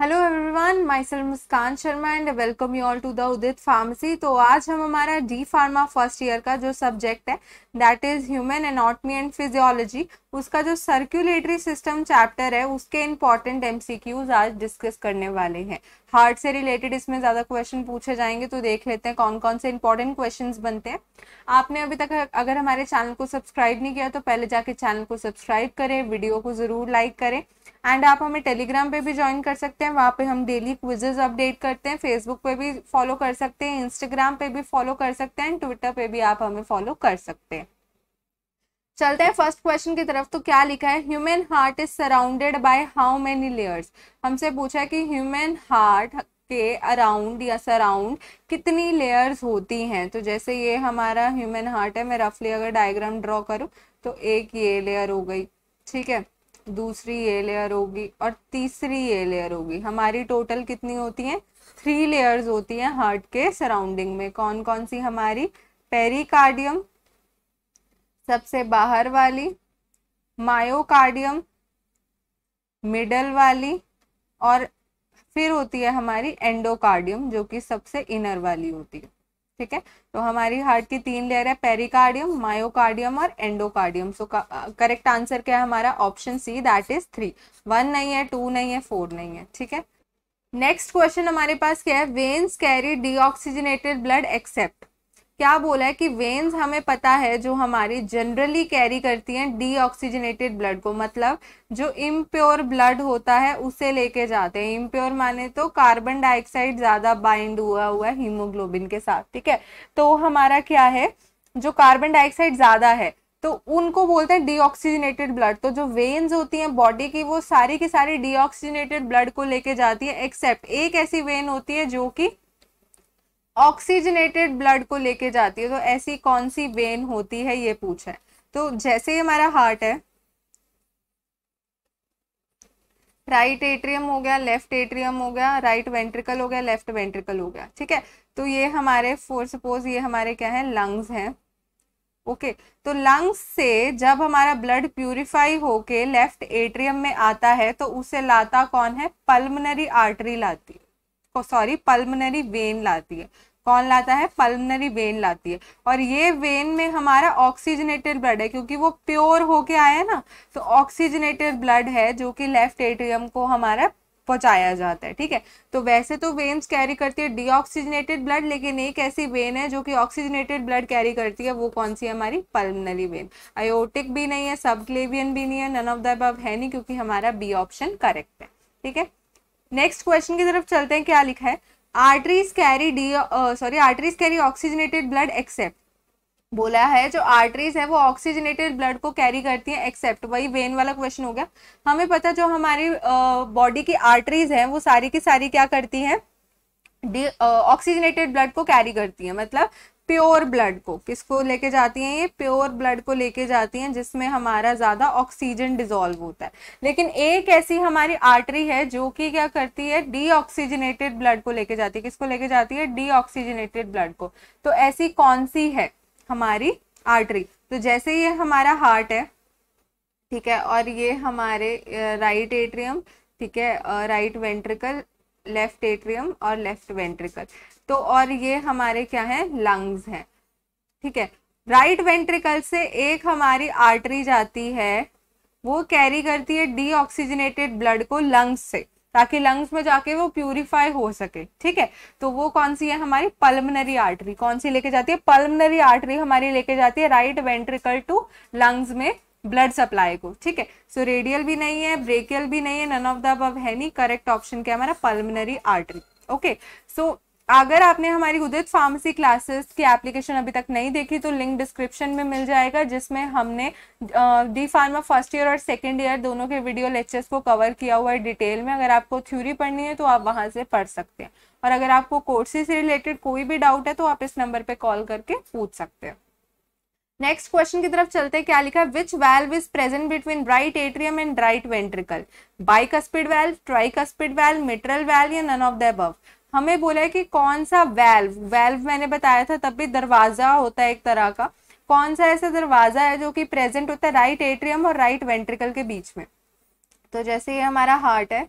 Hello everyone myself Muskan Sharma and welcome you all to the Udit pharmacy तो आज हम हमारा डी फार्मा फर्स्ट ईयर का जो सब्जेक्ट है that is human anatomy and physiology उसका जो सर्कुलेटरी सिस्टम चैप्टर है उसके इंपॉर्टेंट एमसीक्यूज आज डिस्कस करने वाले हैं हार्ट से रिलेटेड इसमें ज़्यादा क्वेश्चन पूछे जाएंगे तो देख लेते हैं कौन कौन से इंपॉर्टेंट क्वेश्चन बनते हैं आपने अभी तक अगर हमारे चैनल को सब्सक्राइब नहीं किया तो पहले जाके चैनल को सब्सक्राइब करें वीडियो को ज़रूर लाइक करें एंड आप हमें टेलीग्राम पे भी ज्वाइन कर सकते हैं वहाँ पे हम डेली क्विजेज अपडेट करते हैं फेसबुक पे भी फॉलो कर सकते हैं इंस्टाग्राम पे भी फॉलो कर सकते हैं ट्विटर पे भी आप हमें फॉलो कर सकते हैं चलते हैं फर्स्ट क्वेश्चन की तरफ तो क्या लिखा है human heart is surrounded by how many layers हमसे पूछा कि ह्यूमन हार्ट के अराउंड या सराउंड कितनी लेयर्स होती हैं तो जैसे ये हमारा ह्यूमन हार्ट है मैं रफली अगर डायग्राम ड्रॉ करूँ तो एक ये लेयर हो गई ठीक है दूसरी ये लेयर होगी और तीसरी ये लेयर होगी हमारी टोटल कितनी होती है थ्री लेयर्स होती हैं हार्ट के सराउंडिंग में कौन कौन सी हमारी पेरिकार्डियम सबसे बाहर वाली मायोकार्डियम मिडल वाली और फिर होती है हमारी एंडोकार्डियम जो कि सबसे इनर वाली होती है ठीक है तो हमारी हार्ट की तीन लेयर है पेरिकार्डियम मायोकार्डियम और एंडोकार्डियम सो करेक्ट आंसर क्या है हमारा option C that is three one नहीं है टू नहीं है फोर नहीं है ठीक है नेक्स्ट क्वेश्चन हमारे पास क्या है veins carry the blood except क्या बोला है कि वेन्स हमें पता है जो हमारी जनरली कैरी करती हैं डीऑक्सीजनेटेड ब्लड को मतलब जो इम्प्योर ब्लड होता है उसे लेके जाते हैं इम्प्योर माने तो कार्बन डाइऑक्साइड ज़्यादा बाइंड हुआ हुआ है हीमोग्लोबिन के साथ ठीक है तो हमारा क्या है जो कार्बन डाइऑक्साइड ज़्यादा है तो उनको बोलते हैं डीऑक्सीजनेटेड ब्लड तो जो वेन्स होती हैं बॉडी की वो सारी की सारी डीऑक्सीजनेटेड ब्लड को लेके जाती है एक्सेप्ट एक ऐसी वेन होती है जो कि ऑक्सीजनेटेड ब्लड को लेके जाती है तो ऐसी कौन सी वेन होती है ये पूछा है तो जैसे ही हमारा हार्ट है राइट एट्रियम हो गया लेफ्ट एट्रियम हो गया राइट वेंट्रिकल हो गया लेफ्ट वेंट्रिकल हो गया ठीक है तो ये हमारे फोर सपोज ये हमारे क्या है लंग्स हैं ओके okay, तो लंग्स से जब हमारा ब्लड प्यूरिफाई होके लेफ्ट एट्रियम में आता है तो उसे लाता कौन है पल्मनरी आर्टरी लाती है सॉरी पल्मनरी वेन लाती है कौन लाता है पल्मनरी वेन लाती है और ये वेन में हमारा ऑक्सीजनेटेड ब्लड है क्योंकि वो प्योर होके आया ना तो ऑक्सीजनेटेड ब्लड है जो कि लेफ्ट एट्रियम को हमारा पहुंचाया जाता है ठीक है तो वैसे तो वेन्स कैरी करती है डीऑक्सीजनेटेड ब्लड लेकिन एक ऐसी वेन है जो कि ऑक्सीजनेटेड ब्लड कैरी करती है वो कौन सी है हमारी पल्मनरी वेन आयोटिक भी नहीं है सबक्लेवियन भी नहीं है नन ऑफ द अब है नहीं क्योंकि हमारा बी ऑप्शन करेक्ट है ठीक है नेक्स्ट क्वेश्चन की तरफ चलते हैं क्या लिखा है arteries carry the sorry arteries carry oxygenated blood except बोला है जो आर्टरीज है वो ऑक्सीजनेटेड ब्लड को कैरी करती है एक्सेप्ट वही वेन वाला क्वेश्चन हो गया हमें पता जो हमारी बॉडी uh, की आर्टरीज हैं वो सारी की सारी क्या करती हैं ऑक्सीजनेटेड ब्लड uh, को कैरी करती है मतलब प्योर ब्लड को किसको लेके जाती हैं ये प्योर ब्लड को लेके जाती हैं जिसमें हमारा ज़्यादा ऑक्सीजन डिजॉल्व होता है लेकिन एक ऐसी हमारी आर्टरी है जो कि क्या करती है डीऑक्सीजनेटेड ब्लड को लेके जाती है किसको लेके जाती है डीऑक्सीजनेटेड ब्लड को तो ऐसी कौन सी है हमारी आर्टरी तो जैसे ये हमारा हार्ट है ठीक है और ये हमारे राइट एट्रियम ठीक है राइट वेंट्रिकल लेफ्ट एट्रियम और लेफ्ट वेंट्रिकल तो और ये हमारे क्या है लंग्स हैं ठीक है राइट वेंट्रिकल से एक हमारी आर्टरी जाती है वो कैरी करती है डीऑक्सीजनेटेड ब्लड को लंग्स से ताकि लंग्स में जाके वो प्यूरिफाई हो सके ठीक है तो वो कौन सी है हमारी पल्मनरी आर्टरी कौन सी लेके जाती है पल्मनरी आर्टरी हमारी लेके जाती है राइट वेंट्रिकल टू लंग्स में ब्लड सप्लाई को ठीक है सो रेडियल भी नहीं है ब्रेकियल भी नहीं है नन ऑफ द अब है नहीं करेक्ट ऑप्शन क्या हमारा पल्मनरी आर्टरी ओके सो अगर आपने हमारी उदित फार्मेसी क्लासेस की एप्लीकेशन अभी तक नहीं देखी तो लिंक डिस्क्रिप्शन में मिल जाएगा जिसमें हमने डी फार्मा फर्स्ट ईयर और सेकेंड ईयर दोनों के वीडियो लेक्चर्स को कवर किया हुआ है डिटेल में अगर आपको थ्योरी पढ़नी है तो आप वहां से पढ़ सकते हैं और अगर आपको कोर्सेज से रिलेटेड कोई भी डाउट है तो आप इस नंबर पर कॉल करके पूछ सकते हैं नेक्स्ट क्वेश्चन की तरफ चलते हैं क्या लिखा which valve is present between right atrium and right ventricle bicuspid valve tricuspid valve mitral valve या नन ऑफ द अबव हमें बोला है कि कौन सा वेल्व वेल्व मैंने बताया था तब भी दरवाजा होता है एक तरह का कौन सा ऐसा दरवाजा है जो कि प्रेजेंट होता है राइट एट्रियम और राइट वेंट्रिकल के बीच में तो जैसे ये हमारा हार्ट है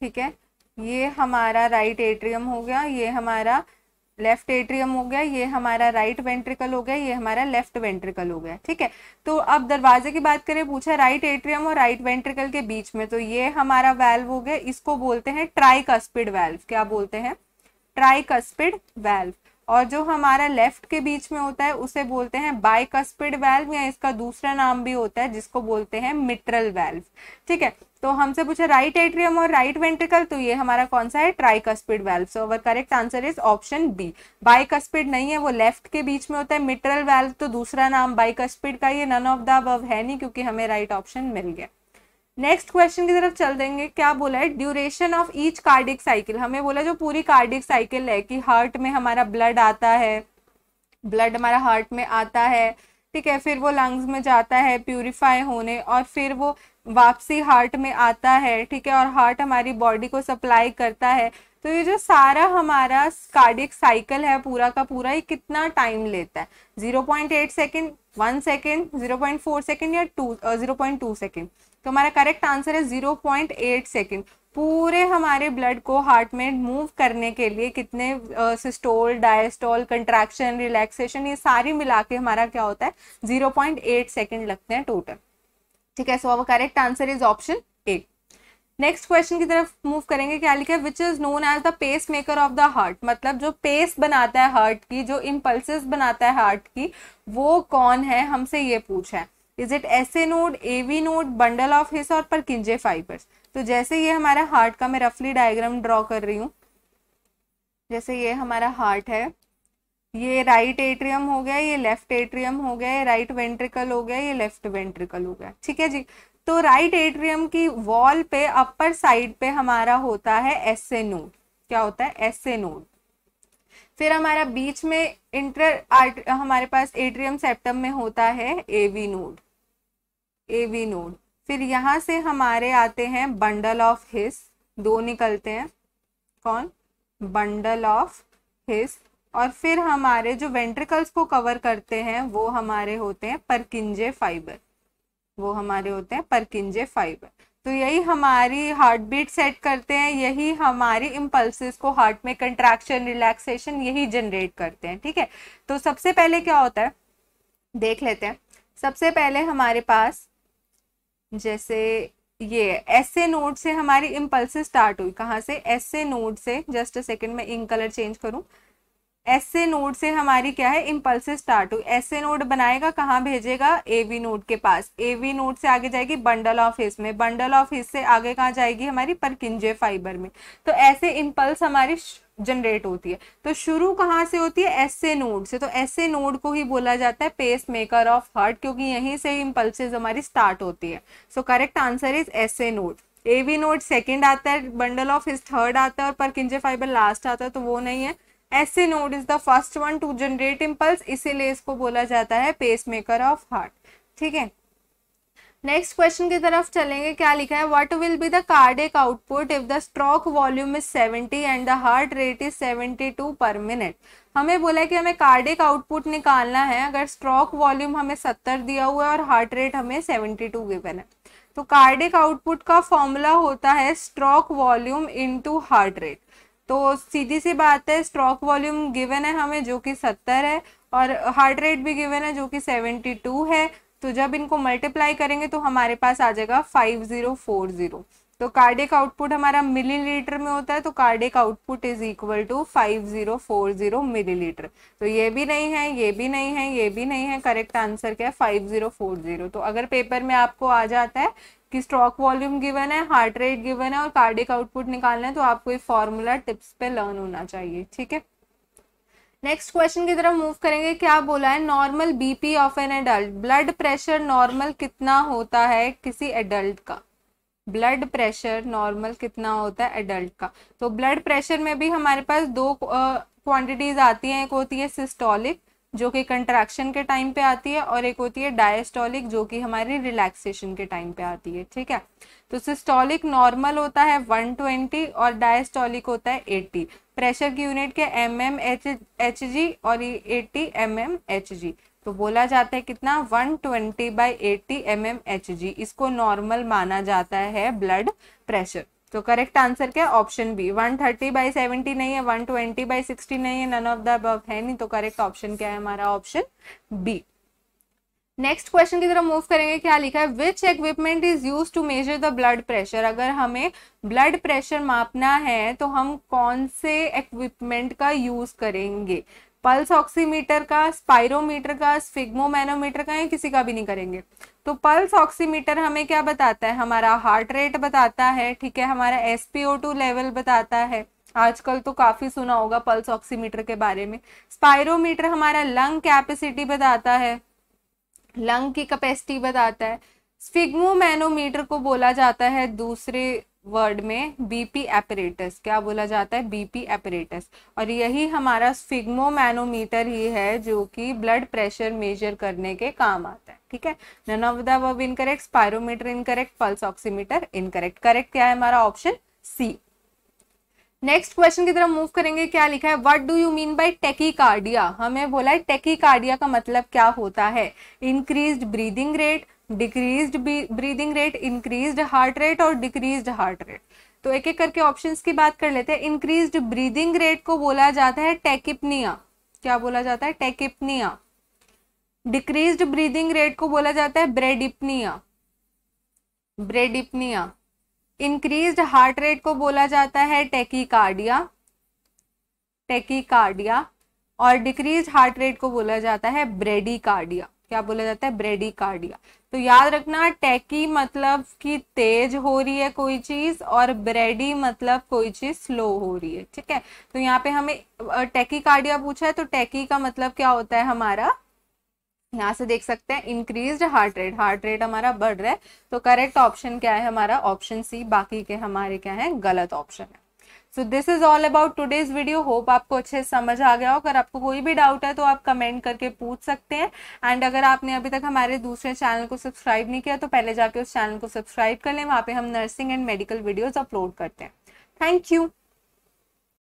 ठीक है ये हमारा राइट एट्रियम हो गया ये हमारा लेफ्ट एट्रियम हो गया ये हमारा राइट वेंट्रिकल हो गया ये हमारा लेफ्ट वेंट्रिकल हो गया ठीक है तो अब दरवाजे की बात करें पूछा राइट एट्रियम और राइट वेंट्रिकल के बीच में तो ये हमारा वैल्व हो गया इसको बोलते हैं ट्राइकस्पिड वैल्व क्या बोलते हैं ट्राइकस्पिड वैल्व और जो हमारा लेफ्ट के बीच में होता है उसे बोलते हैं बाइकस्पिड वेल्व या इसका दूसरा नाम भी होता है जिसको बोलते हैं मिट्रल वेल्व ठीक है तो हमसे पूछे राइट एट्रियम और राइट वेंट्रिकल तो ये हमारा कौन सा है tricuspid valve so our correct answer is option B bicuspid नहीं है वो लेफ्ट के बीच में होता है मिट्रल वेल्व तो दूसरा नाम बाइकस्पिड का ये नन ऑफ द अब है नहीं क्योंकि हमें राइट right ऑप्शन मिल गया नेक्स्ट क्वेश्चन की तरफ चल देंगे क्या बोला है duration of each cardiac cycle हमें बोला जो पूरी कार्डिक साइकिल है कि हार्ट में हमारा ब्लड आता है ब्लड हमारा हार्ट में आता है ठीक है फिर वो लंग्स में जाता है प्यूरिफाई होने और फिर वो वापसी हार्ट में आता है ठीक है और हार्ट हमारी बॉडी को सप्लाई करता है तो ये जो सारा हमारा कार्डिक साइकिल है पूरा का पूरा ये कितना टाइम लेता है 0.8 सेकंड, 1 सेकंड, 0.4 सेकंड या 2 0.2 सेकंड। तो हमारा करेक्ट आंसर है 0.8 सेकंड। पूरे हमारे ब्लड को हार्ट में मूव करने के लिए कितने सिस्टोल डायस्टोल कंट्रैक्शन रिलैक्सेशन ये सारी मिला के हमारा क्या होता है 0.8 सेकंड लगते हैं टोटल ठीक है सो अब correct answer is option eight next question की तरफ मूव करेंगे क्या लिखा है which is known as the pacemaker of the heart मतलब जो पेस बनाता है हार्ट की जो इम्पल्सिस बनाता है हार्ट की वो कौन है हमसे ये पूछा है is it S A node A V node bundle of His और पर किंजे फाइबर्स तो जैसे ये हमारा हार्ट का मैं रफली डायग्राम ड्रॉ कर रही हूँ जैसे ये हमारा हार्ट है ये राइट एट्रियम हो गया ये लेफ्ट एट्रियम हो गया ये राइट वेंट्रिकल हो गया ये लेफ्ट वेंट्रिकल हो गया ठीक है जी तो राइट एट्रियम की वॉल पे अपर साइड पे हमारा होता है एस ए नोड क्या होता है एस ए नोड फिर हमारा बीच में इंटर आर्ट हमारे पास एट्रियम सेप्टम में होता है A V node A V node फिर यहां से हमारे आते हैं बंडल ऑफ हिस दो निकलते हैं कौन बंडल ऑफ हिस और फिर हमारे जो वेंट्रिकल्स को कवर करते हैं वो हमारे होते हैं परकिंजे फाइबर वो हमारे होते हैं परकिंजे फाइबर तो यही हमारी हार्ट बीट सेट करते हैं यही हमारी इम्पल्सिस को हार्ट में कंट्रैक्शन रिलैक्सेशन यही जनरेट करते हैं ठीक है तो सबसे पहले क्या होता है देख लेते हैं सबसे पहले हमारे पास जैसे ये ऐसे नोट से हमारी इम्पल्सिस स्टार्ट हुई कहाँ से ऐसे नोट से जस्ट अ सेकेंड में इंक कलर चेंज करूँ ऐसे नोड से हमारी क्या है इम्पल्स स्टार्ट हुई ऐसे नोड बनाएगा कहाँ भेजेगा एवी नोड के पास एवी नोड से आगे जाएगी बंडल ऑफ हिस में बंडल ऑफ हिस से आगे कहाँ जाएगी हमारी परकिंजे फाइबर में तो ऐसे इम्पल्स हमारी जनरेट होती है तो शुरू कहाँ से होती है ऐसे नोड से तो ऐसे नोड को ही बोला जाता है पेस मेकर ऑफ हार्ट क्योंकि यहीं से ही हमारी स्टार्ट होती है so correct answer is S A node A V node second आता है बंडल ऑफ हिस थर्ड आता है और परकिंजे फाइबर लास्ट आता है तो वो नहीं है S A node is the first one to generate impulse इसीलिए इसको बोला जाता है पेसमेकर ऑफ हार्ट ठीक है नेक्स्ट क्वेश्चन की तरफ चलेंगे क्या लिखा है what will be the cardiac output if the stroke volume is 70 and the heart rate is 72 per minute हमें बोला है कि हमें कार्डिक आउटपुट निकालना है अगर स्ट्रोक वॉल्यूम हमें 70 दिया हुआ है और हार्ट रेट हमें 72 टू गिवन है तो कार्डिक आउटपुट का फॉर्मूला होता है stroke volume into heart rate तो सीधी सी बात है स्ट्रोक वॉल्यूम गिवन है हमें जो कि सत्तर है और हार्ट रेट भी गिवन है जो कि सेवेंटी टू है तो जब इनको मल्टीप्लाई करेंगे तो हमारे पास आ जाएगा फाइव जीरो फोर जीरो तो कार्डिक आउटपुट हमारा मिलीलीटर में होता है तो cardiac output is equal to 5040 millilitre तो ये भी नहीं है ये भी नहीं है ये भी नहीं है करेक्ट आंसर क्या है जीरो तो अगर पेपर में आपको आ जाता है कि स्ट्रोक वॉल्यूम गिवन है हार्ट रेट गिवन है और कार्डिक आउटपुट निकालना है तो आपको ये फॉर्मूला टिप्स पे लर्न होना चाहिए ठीक है नेक्स्ट क्वेश्चन की तरफ मूव करेंगे क्या बोला है normal BP of an adult blood pressure normal कितना होता है किसी एडल्ट का ब्लड प्रेशर नॉर्मल कितना होता है एडल्ट का तो ब्लड प्रेशर में भी हमारे पास दो क्वांटिटीज आती हैं एक होती है सिस्टोलिक जो कि कंट्रैक्शन के टाइम पे आती है और एक होती है डायस्टोलिक जो कि हमारी रिलैक्सेशन के टाइम पे आती है ठीक है तो सिस्टोलिक नॉर्मल होता है 120 और डायस्टोलिक होता है 80 प्रेशर की यूनिट के M M H H G और eighty M M H G तो बोला जाता है कितना 120 twenty by eighty M M H G इसको नॉर्मल माना जाता है ब्लड प्रेशर तो करेक्ट आंसर क्या option B one thirty by seventy नहीं है वन ट्वेंटी बाई सिक्सटी नहीं है नन ऑफ द अबव है नहीं तो करेक्ट ऑप्शन क्या है हमारा ऑप्शन बी नेक्स्ट क्वेश्चन की तरफ मूव करेंगे क्या लिखा है which equipment is use to measure the blood pressure अगर हमें ब्लड प्रेशर मापना है तो हम कौन से इक्विपमेंट का यूज करेंगे पल्स ऑक्सीमीटर का स्पायरोमीटर का स्फिग्मोमैनोमीटर का या किसी का भी नहीं करेंगे तो पल्स ऑक्सीमीटर हमें क्या बताता है हमारा हार्ट रेट बताता है ठीक है हमारा एस लेवल बताता है आजकल तो काफी सुना होगा पल्स ऑक्सीमीटर के बारे में स्पायरोमीटर हमारा लंग कैपेसिटी बताता है लंग की कैपेसिटी बताता है स्फिग्मोमैनोमीटर को बोला जाता है दूसरे वर्ड में बीपी एपरेटस क्या बोला जाता है बीपी एपरेटस और यही हमारा स्फिग्मोमैनोमीटर ही है जो कि ब्लड प्रेशर मेजर करने के काम आता है ठीक है none of the verb incorrect spirometer incorrect pulse oximeter incorrect correct क्या है हमारा ऑप्शन सी नेक्स्ट क्वेश्चन की तरफ मूव करेंगे क्या लिखा है what do you mean by tachycardia हमें बोला है टेकीकार्डिया का मतलब क्या होता है increased breathing rate decrease breathing rate increase heart rate और डिक्रीज हार्ट रेट तो एक एक करके ऑप्शन की बात कर लेते हैं इंक्रीज ब्रीदिंग रेट को बोला जाता है टेकिपनिया क्या बोला जाता है टेकिपनिया डिक्रीज ब्रीदिंग रेट को बोला जाता है bradypnea bradypnea increase heart rate को बोला जाता है टेकिकार्डिया टेकिकार्डिया और डिक्रीज हार्ट रेट को बोला जाता है ब्रेडिकार्डिया क्या बोला जाता है ब्रेडिकार्डिया तो याद रखना टैकी मतलब कि तेज हो रही है कोई चीज और ब्रेडी मतलब कोई चीज स्लो हो रही है ठीक है तो यहाँ पे हमें टैकी कार्डिया पूछा है तो टैकी का मतलब क्या होता है हमारा यहाँ से देख सकते हैं increase heart rate heart rate हमारा बढ़ रहा है तो करेक्ट ऑप्शन क्या है हमारा ऑप्शन सी बाकी के हमारे क्या है गलत ऑप्शन है so this is all about today's video hope आपको अच्छे से समझ आ गया हो अगर आपको कोई भी डाउट है तो आप कमेंट करके पूछ सकते हैं एंड अगर आपने अभी तक हमारे दूसरे चैनल को सब्सक्राइब नहीं किया तो पहले जाके उस चैनल को सब्सक्राइब कर लें वहाँ पे हम nursing and medical videos upload करते हैं थैंक यू